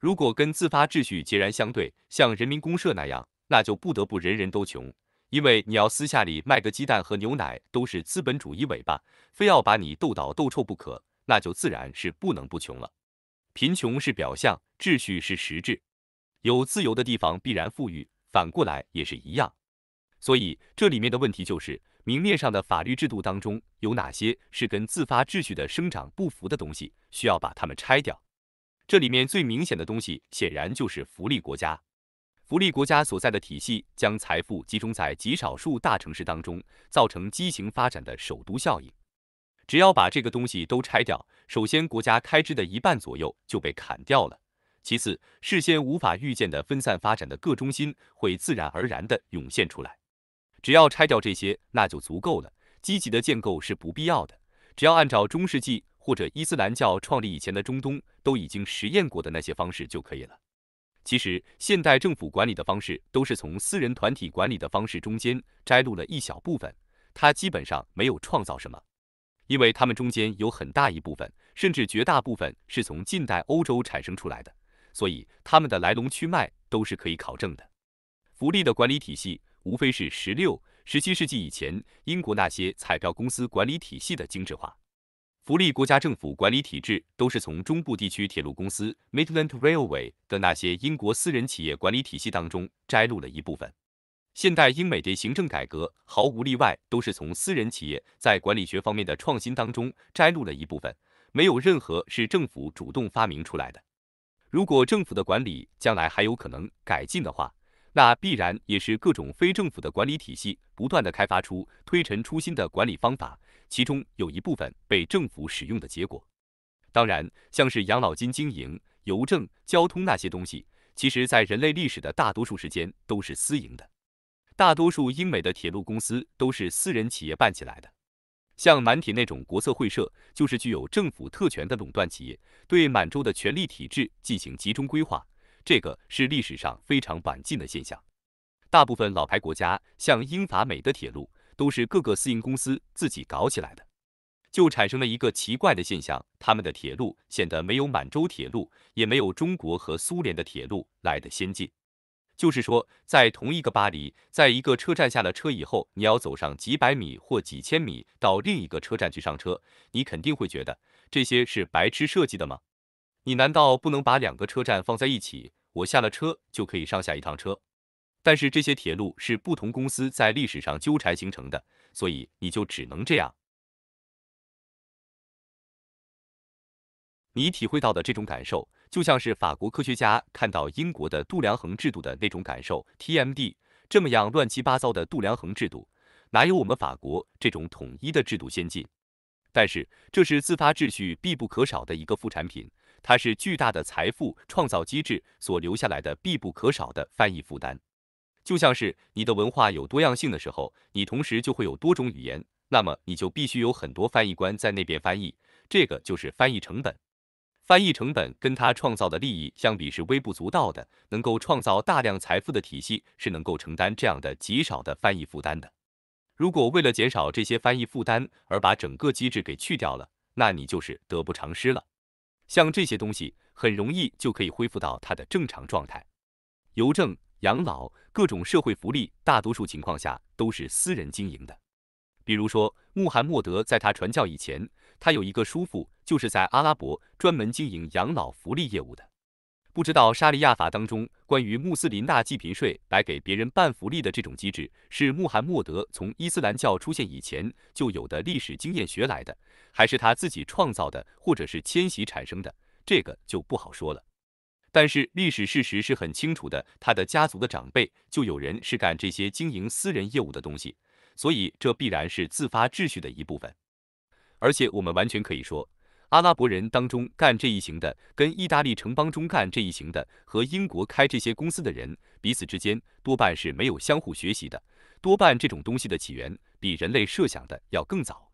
如果跟自发秩序截然相对，像人民公社那样，那就不得不人人都穷，因为你要私下里卖个鸡蛋和牛奶都是资本主义尾巴，非要把你斗倒斗臭不可，那就自然是不能不穷了。贫穷是表象，秩序是实质。有自由的地方必然富裕，反过来也是一样。所以这里面的问题就是，明面上的法律制度当中有哪些是跟自发秩序的生长不符的东西，需要把它们拆掉。这里面最明显的东西，显然就是福利国家。福利国家所在的体系将财富集中在极少数大城市当中，造成畸形发展的首都效应。只要把这个东西都拆掉，首先国家开支的一半左右就被砍掉了。其次，事先无法预见的分散发展的各中心会自然而然地涌现出来。只要拆掉这些，那就足够了。积极的建构是不必要的。只要按照中世纪或者伊斯兰教创立以前的中东都已经实验过的那些方式就可以了。其实，现代政府管理的方式都是从私人团体管理的方式中间摘录了一小部分，它基本上没有创造什么。因为它们中间有很大一部分，甚至绝大部分是从近代欧洲产生出来的，所以它们的来龙去脉都是可以考证的。福利的管理体系无非是十六、十七世纪以前英国那些彩票公司管理体系的精致化。福利国家政府管理体制都是从中部地区铁路公司 Midland Railway 的那些英国私人企业管理体系当中摘录了一部分。现代英美的行政改革毫无例外都是从私人企业在管理学方面的创新当中摘录了一部分，没有任何是政府主动发明出来的。如果政府的管理将来还有可能改进的话，那必然也是各种非政府的管理体系不断的开发出推陈出新的管理方法，其中有一部分被政府使用的结果。当然，像是养老金经营、邮政、交通那些东西，其实在人类历史的大多数时间都是私营的。大多数英美的铁路公司都是私人企业办起来的，像满铁那种国策会社就是具有政府特权的垄断企业，对满洲的权力体制进行集中规划，这个是历史上非常晚进的现象。大部分老牌国家像英法美的铁路都是各个私营公司自己搞起来的，就产生了一个奇怪的现象，他们的铁路显得没有满洲铁路，也没有中国和苏联的铁路来的先进。就是说，在同一个巴黎，在一个车站下了车以后，你要走上几百米或几千米到另一个车站去上车，你肯定会觉得这些是白痴设计的吗？你难道不能把两个车站放在一起，我下了车就可以上下一趟车？但是这些铁路是不同公司在历史上纠缠形成的，所以你就只能这样。你体会到的这种感受。就像是法国科学家看到英国的度量衡制度的那种感受，TMD，这么样乱七八糟的度量衡制度，哪有我们法国这种统一的制度先进？但是这是自发秩序必不可少的一个副产品，它是巨大的财富创造机制所留下来的必不可少的翻译负担。就像是你的文化有多样性的时候，你同时就会有多种语言，那么你就必须有很多翻译官在那边翻译，这个就是翻译成本。翻译成本跟他创造的利益相比是微不足道的，能够创造大量财富的体系是能够承担这样的极少的翻译负担的。如果为了减少这些翻译负担而把整个机制给去掉了，那你就是得不偿失了。像这些东西很容易就可以恢复到它的正常状态。邮政、养老、各种社会福利，大多数情况下都是私人经营的。比如说，穆罕默德在他传教以前。他有一个叔父，就是在阿拉伯专门经营养老福利业务的。不知道沙利亚法当中关于穆斯林纳济贫税来给别人办福利的这种机制，是穆罕默德从伊斯兰教出现以前就有的历史经验学来的，还是他自己创造的，或者是迁徙产生的？这个就不好说了。但是历史事实是很清楚的，他的家族的长辈就有人是干这些经营私人业务的东西，所以这必然是自发秩序的一部分。而且我们完全可以说，阿拉伯人当中干这一行的，跟意大利城邦中干这一行的，和英国开这些公司的人，彼此之间多半是没有相互学习的。多半这种东西的起源比人类设想的要更早。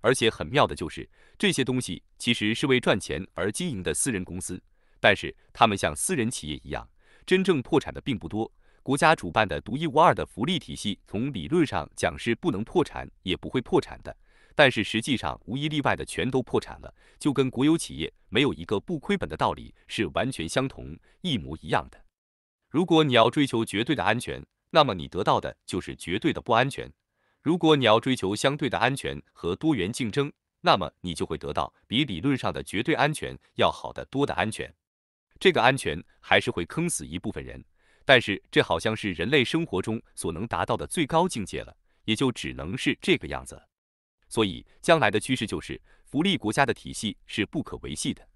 而且很妙的就是，这些东西其实是为赚钱而经营的私人公司，但是他们像私人企业一样，真正破产的并不多。国家主办的独一无二的福利体系，从理论上讲是不能破产，也不会破产的。但是实际上无一例外的全都破产了，就跟国有企业没有一个不亏本的道理是完全相同、一模一样的。如果你要追求绝对的安全，那么你得到的就是绝对的不安全；如果你要追求相对的安全和多元竞争，那么你就会得到比理论上的绝对安全要好得多的安全。这个安全还是会坑死一部分人，但是这好像是人类生活中所能达到的最高境界了，也就只能是这个样子了。所以，将来的趋势就是福利国家的体系是不可维系的。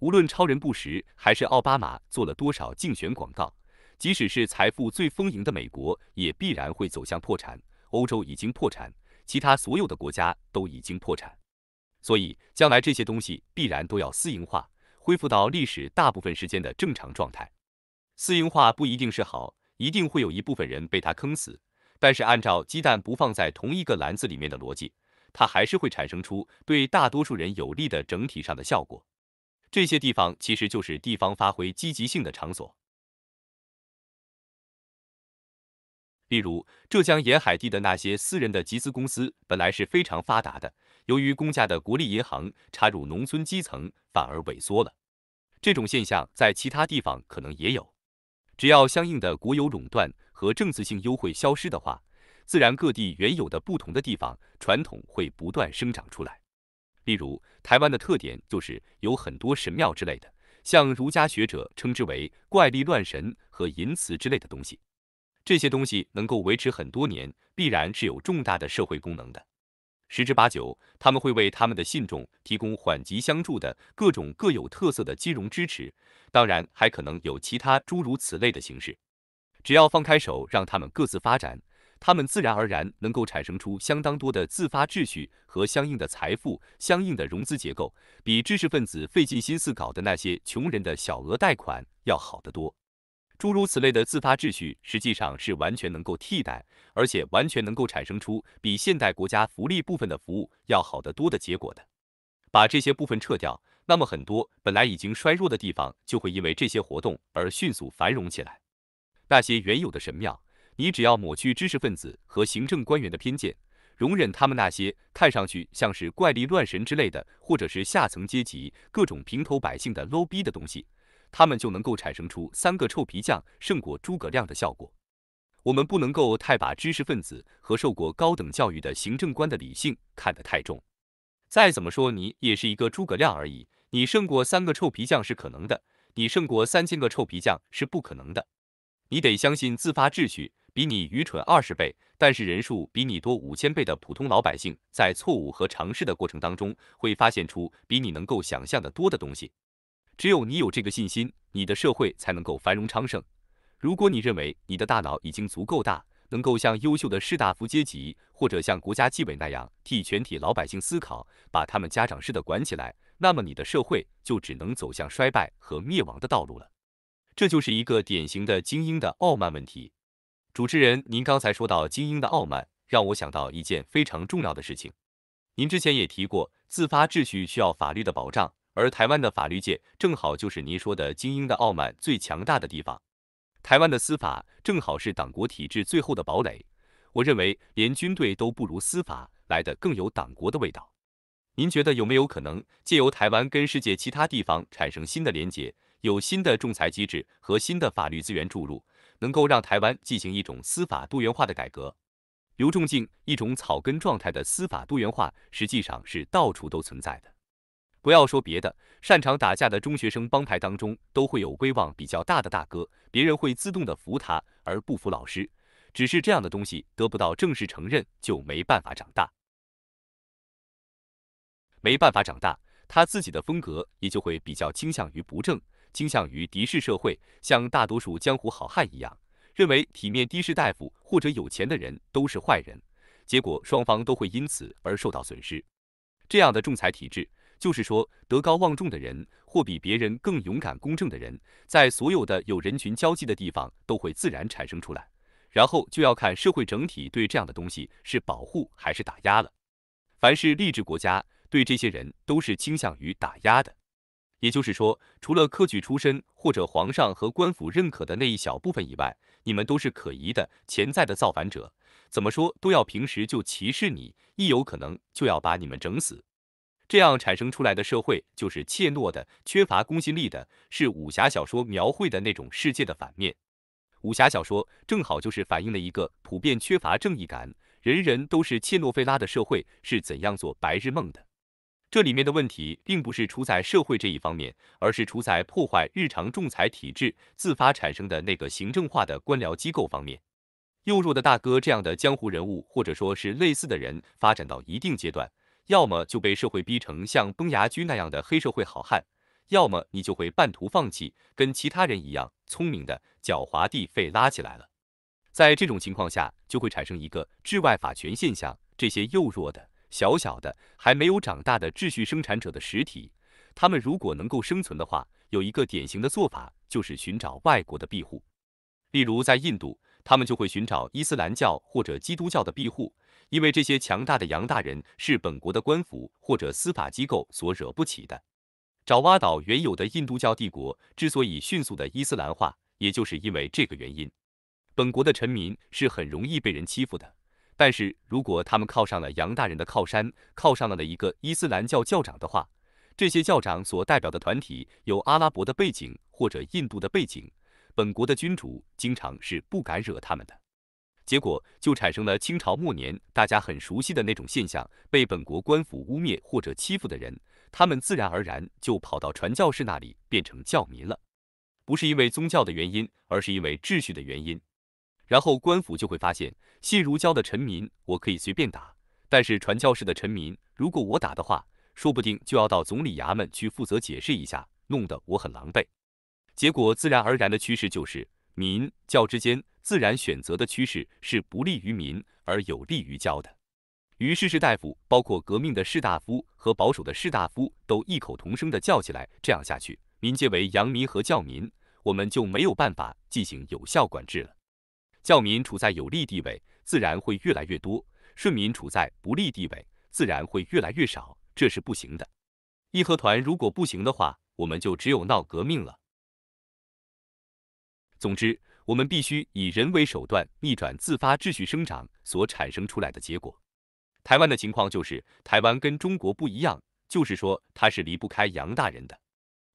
无论超人布什还是奥巴马做了多少竞选广告，即使是财富最丰盈的美国，也必然会走向破产。欧洲已经破产，其他所有的国家都已经破产。所以，将来这些东西必然都要私营化，恢复到历史大部分时间的正常状态。私营化不一定是好，一定会有一部分人被他坑死。但是，按照鸡蛋不放在同一个篮子里面的逻辑。它还是会产生出对大多数人有利的整体上的效果。这些地方其实就是地方发挥积极性的场所。例如，浙江沿海地的那些私人的集资公司本来是非常发达的，由于公家的国立银行插入农村基层，反而萎缩了。这种现象在其他地方可能也有。只要相应的国有垄断和政策性优惠消失的话，自然各地原有的不同的地方传统会不断生长出来。例如，台湾的特点就是有很多神庙之类的，像儒家学者称之为“怪力乱神”和淫祠之类的东西。这些东西能够维持很多年，必然是有重大的社会功能的。十之八九，他们会为他们的信众提供缓急相助的各种各有特色的金融支持，当然还可能有其他诸如此类的形式。只要放开手，让他们各自发展。他们自然而然能够产生出相当多的自发秩序和相应的财富、相应的融资结构，比知识分子费尽心思搞的那些穷人的小额贷款要好得多。诸如此类的自发秩序实际上是完全能够替代，而且完全能够产生出比现代国家福利部分的服务要好得多的结果的。把这些部分撤掉，那么很多本来已经衰弱的地方就会因为这些活动而迅速繁荣起来。那些原有的神庙。你只要抹去知识分子和行政官员的偏见，容忍他们那些看上去像是怪力乱神之类的，或者是下层阶级各种平头百姓的 low 逼的东西，他们就能够产生出三个臭皮匠胜过诸葛亮的效果。我们不能够太把知识分子和受过高等教育的行政官的理性看得太重。再怎么说，你也是一个诸葛亮而已，你胜过三个臭皮匠是可能的，你胜过三千个臭皮匠是不可能的。你得相信自发秩序。比你愚蠢二十倍，但是人数比你多五千倍的普通老百姓，在错误和尝试的过程当中，会发现出比你能够想象的多的东西。只有你有这个信心，你的社会才能够繁荣昌盛。如果你认为你的大脑已经足够大，能够像优秀的士大夫阶级或者像国家纪委那样替全体老百姓思考，把他们家长式的管起来，那么你的社会就只能走向衰败和灭亡的道路了。这就是一个典型的精英的傲慢问题。主持人，您刚才说到精英的傲慢，让我想到一件非常重要的事情。您之前也提过，自发秩序需要法律的保障，而台湾的法律界正好就是您说的精英的傲慢最强大的地方。台湾的司法正好是党国体制最后的堡垒，我认为连军队都不如司法来的更有党国的味道。您觉得有没有可能借由台湾跟世界其他地方产生新的连结，有新的仲裁机制和新的法律资源注入？能够让台湾进行一种司法多元化的改革。刘仲敬，一种草根状态的司法多元化，实际上是到处都存在的。不要说别的，擅长打架的中学生帮派当中，都会有威望比较大的大哥，别人会自动的服他而不服老师。只是这样的东西得不到正式承认，就没办法长大，没办法长大，他自己的风格也就会比较倾向于不正。倾向于敌视社会，像大多数江湖好汉一样，认为体面的士大夫或者有钱的人都是坏人，结果双方都会因此而受到损失。这样的仲裁体制，就是说德高望重的人或比别人更勇敢公正的人，在所有的有人群交际的地方都会自然产生出来，然后就要看社会整体对这样的东西是保护还是打压了。凡是励志国家，对这些人都是倾向于打压的。也就是说，除了科举出身或者皇上和官府认可的那一小部分以外，你们都是可疑的、潜在的造反者。怎么说都要平时就歧视你，一有可能就要把你们整死。这样产生出来的社会就是怯懦的、缺乏公信力的，是武侠小说描绘的那种世界的反面。武侠小说正好就是反映了一个普遍缺乏正义感、人人都是怯懦菲拉的社会是怎样做白日梦的。这里面的问题并不是出在社会这一方面，而是出在破坏日常仲裁体制自发产生的那个行政化的官僚机构方面。幼弱的大哥这样的江湖人物，或者说是类似的人，发展到一定阶段，要么就被社会逼成像崩牙驹那样的黑社会好汉，要么你就会半途放弃，跟其他人一样，聪明的、狡猾地被拉起来了。在这种情况下，就会产生一个治外法权现象，这些幼弱的。小小的还没有长大的秩序生产者的实体，他们如果能够生存的话，有一个典型的做法就是寻找外国的庇护。例如在印度，他们就会寻找伊斯兰教或者基督教的庇护，因为这些强大的洋大人是本国的官府或者司法机构所惹不起的。爪哇岛原有的印度教帝国之所以迅速的伊斯兰化，也就是因为这个原因。本国的臣民是很容易被人欺负的。但是如果他们靠上了杨大人的靠山，靠上了的一个伊斯兰教教长的话，这些教长所代表的团体有阿拉伯的背景或者印度的背景，本国的君主经常是不敢惹他们的，结果就产生了清朝末年大家很熟悉的那种现象：被本国官府污蔑或者欺负的人，他们自然而然就跑到传教士那里变成教民了，不是因为宗教的原因，而是因为秩序的原因。然后官府就会发现，信儒教的臣民我可以随便打，但是传教士的臣民，如果我打的话，说不定就要到总理衙门去负责解释一下，弄得我很狼狈。结果自然而然的趋势就是，民教之间自然选择的趋势是不利于民而有利于教的。于是士大夫，包括革命的士大夫和保守的士大夫，都异口同声地叫起来：这样下去，民皆为洋民和教民，我们就没有办法进行有效管制了。教民处在有利地位，自然会越来越多；顺民处在不利地位，自然会越来越少。这是不行的。义和团如果不行的话，我们就只有闹革命了。总之，我们必须以人为手段逆转自发秩序生长所产生出来的结果。台湾的情况就是，台湾跟中国不一样，就是说它是离不开洋大人的，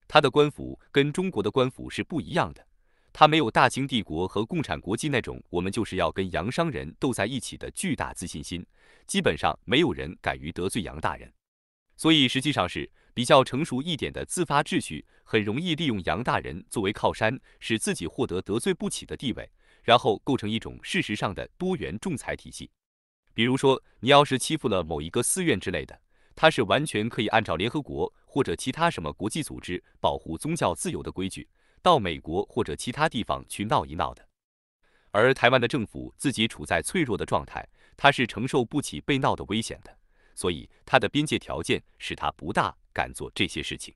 他的官府跟中国的官府是不一样的。他没有大清帝国和共产国际那种我们就是要跟洋商人斗在一起的巨大自信心，基本上没有人敢于得罪洋大人，所以实际上是比较成熟一点的自发秩序，很容易利用洋大人作为靠山，使自己获得得罪不起的地位，然后构成一种事实上的多元仲裁体系。比如说，你要是欺负了某一个寺院之类的，他是完全可以按照联合国或者其他什么国际组织保护宗教自由的规矩。到美国或者其他地方去闹一闹的，而台湾的政府自己处在脆弱的状态，他是承受不起被闹的危险的，所以他的边界条件使他不大敢做这些事情。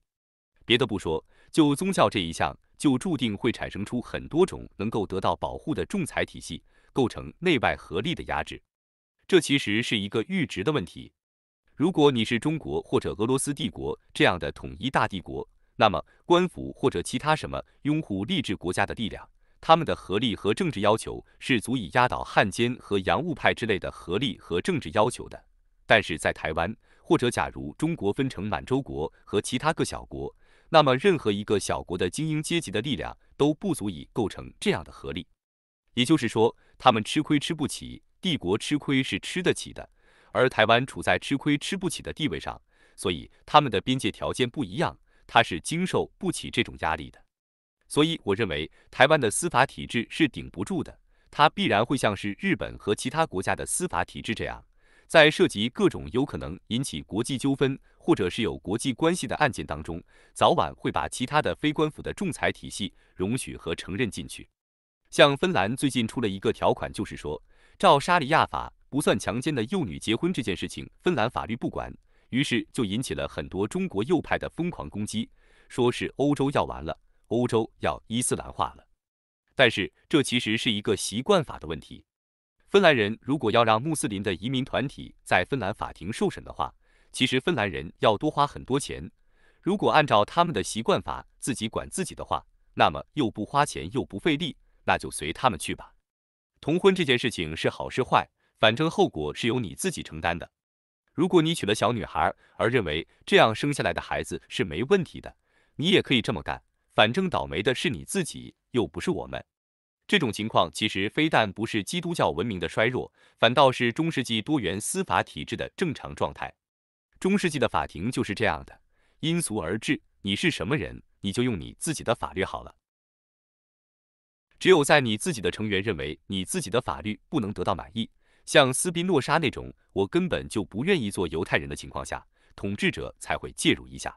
别的不说，就宗教这一项，就注定会产生出很多种能够得到保护的仲裁体系，构成内外合力的压制。这其实是一个阈值的问题。如果你是中国或者俄罗斯帝国这样的统一大帝国，那么，官府或者其他什么拥护立治国家的力量，他们的合力和政治要求是足以压倒汉奸和洋务派之类的合力和政治要求的。但是在台湾，或者假如中国分成满洲国和其他各小国，那么任何一个小国的精英阶级的力量都不足以构成这样的合力。也就是说，他们吃亏吃不起，帝国吃亏是吃得起的，而台湾处在吃亏吃不起的地位上，所以他们的边界条件不一样。他是经受不起这种压力的，所以我认为台湾的司法体制是顶不住的，它必然会像是日本和其他国家的司法体制这样，在涉及各种有可能引起国际纠纷或者是有国际关系的案件当中，早晚会把其他的非官府的仲裁体系容许和承认进去。像芬兰最近出了一个条款，就是说，照沙里亚法不算强奸的幼女结婚这件事情，芬兰法律不管。于是就引起了很多中国右派的疯狂攻击，说是欧洲要完了，欧洲要伊斯兰化了。但是这其实是一个习惯法的问题。芬兰人如果要让穆斯林的移民团体在芬兰法庭受审的话，其实芬兰人要多花很多钱。如果按照他们的习惯法自己管自己的话，那么又不花钱又不费力，那就随他们去吧。同婚这件事情是好是坏，反正后果是由你自己承担的。如果你娶了小女孩，而认为这样生下来的孩子是没问题的，你也可以这么干，反正倒霉的是你自己，又不是我们。这种情况其实非但不是基督教文明的衰弱，反倒是中世纪多元司法体制的正常状态。中世纪的法庭就是这样的，因俗而治，你是什么人，你就用你自己的法律好了。只有在你自己的成员认为你自己的法律不能得到满意。像斯宾诺莎那种，我根本就不愿意做犹太人的情况下，统治者才会介入一下。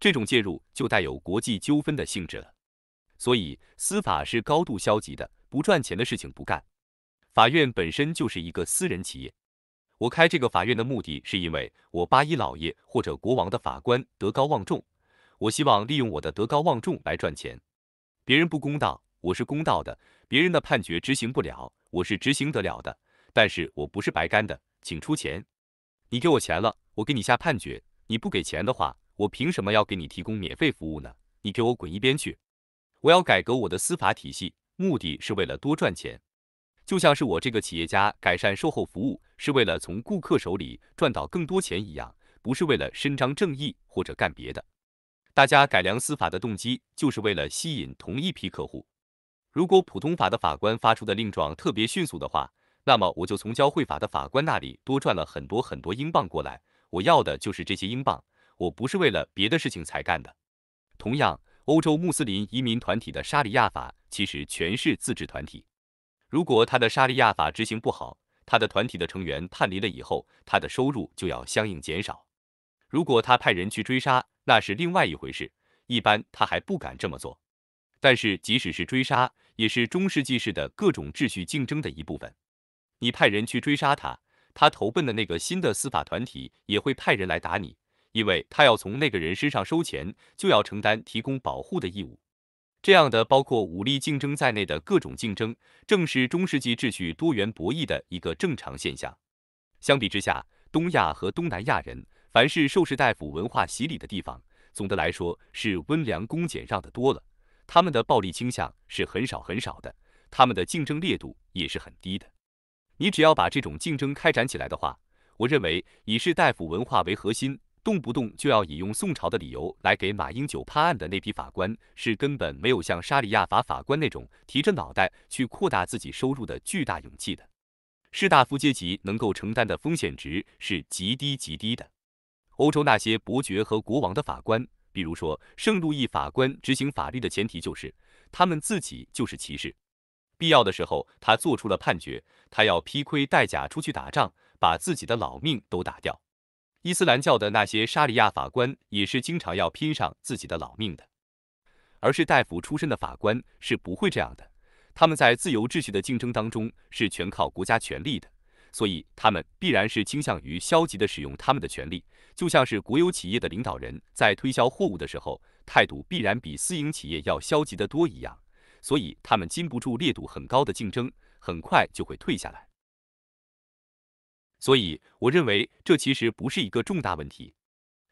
这种介入就带有国际纠纷的性质了。所以司法是高度消极的，不赚钱的事情不干。法院本身就是一个私人企业。我开这个法院的目的是，因为我八一老爷或者国王的法官德高望重，我希望利用我的德高望重来赚钱。别人不公道，我是公道的；别人的判决执行不了，我是执行得了的。但是我不是白干的，请出钱。你给我钱了，我给你下判决。你不给钱的话，我凭什么要给你提供免费服务呢？你给我滚一边去！我要改革我的司法体系，目的是为了多赚钱。就像是我这个企业家改善售后服务是为了从顾客手里赚到更多钱一样，不是为了伸张正义或者干别的。大家改良司法的动机就是为了吸引同一批客户。如果普通法的法官发出的令状特别迅速的话，那么我就从教会法的法官那里多赚了很多很多英镑过来。我要的就是这些英镑，我不是为了别的事情才干的。同样，欧洲穆斯林移民团体的沙利亚法其实全是自治团体。如果他的沙利亚法执行不好，他的团体的成员叛离了以后，他的收入就要相应减少。如果他派人去追杀，那是另外一回事，一般他还不敢这么做。但是即使是追杀，也是中世纪式的各种秩序竞争的一部分。你派人去追杀他，他投奔的那个新的司法团体也会派人来打你，因为他要从那个人身上收钱，就要承担提供保护的义务。这样的包括武力竞争在内的各种竞争，正是中世纪秩序多元博弈的一个正常现象。相比之下，东亚和东南亚人，凡是受士大夫文化洗礼的地方，总的来说是温良恭俭让的多了，他们的暴力倾向是很少很少的，他们的竞争烈度也是很低的。你只要把这种竞争开展起来的话，我认为以士大夫文化为核心，动不动就要引用宋朝的理由来给马英九判案的那批法官，是根本没有像沙里亚法法官那种提着脑袋去扩大自己收入的巨大勇气的。士大夫阶级能够承担的风险值是极低极低的。欧洲那些伯爵和国王的法官，比如说圣路易法官执行法律的前提就是，他们自己就是骑士。必要的时候，他做出了判决，他要披盔戴甲出去打仗，把自己的老命都打掉。伊斯兰教的那些沙里亚法官也是经常要拼上自己的老命的，而是大夫出身的法官是不会这样的。他们在自由秩序的竞争当中是全靠国家权力的，所以他们必然是倾向于消极的使用他们的权力，就像是国有企业的领导人在推销货物的时候，态度必然比私营企业要消极得多一样。所以他们禁不住烈度很高的竞争，很快就会退下来。所以我认为这其实不是一个重大问题。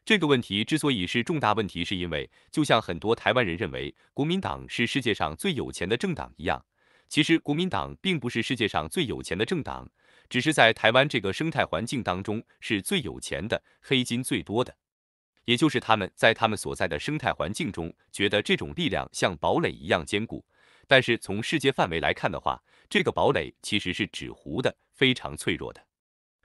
这个问题之所以是重大问题，是因为就像很多台湾人认为国民党是世界上最有钱的政党一样，其实国民党并不是世界上最有钱的政党，只是在台湾这个生态环境当中是最有钱的、黑金最多的，也就是他们在他们所在的生态环境中觉得这种力量像堡垒一样坚固。但是从世界范围来看的话，这个堡垒其实是纸糊的，非常脆弱的。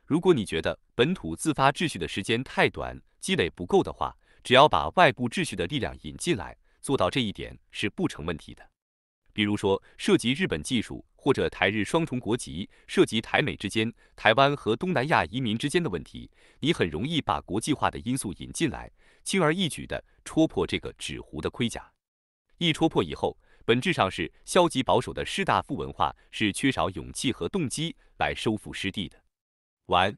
如果你觉得本土自发秩序的时间太短，积累不够的话，只要把外部秩序的力量引进来，做到这一点是不成问题的。比如说涉及日本技术或者台日双重国籍，涉及台美之间、台湾和东南亚移民之间的问题，你很容易把国际化的因素引进来，轻而易举地戳破这个纸糊的盔甲。一戳破以后，本质上是消极保守的士大夫文化，是缺少勇气和动机来收复失地的。完。